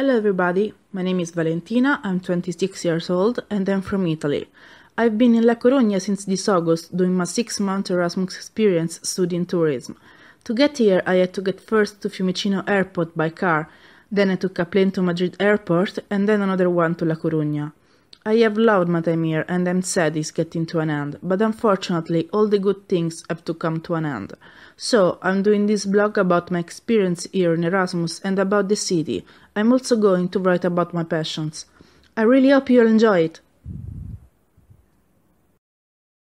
Hello everybody, my name is Valentina, I'm 26 years old and I'm from Italy. I've been in La Coruña since this August doing my six month Erasmus experience studying tourism. To get here, I had to get first to Fiumicino airport by car, then I took a plane to Madrid airport and then another one to La Coruña. I have loved Matemir and I'm sad it's getting to an end, but unfortunately all the good things have to come to an end. So I'm doing this blog about my experience here in Erasmus and about the city. I'm also going to write about my passions. I really hope you'll enjoy it.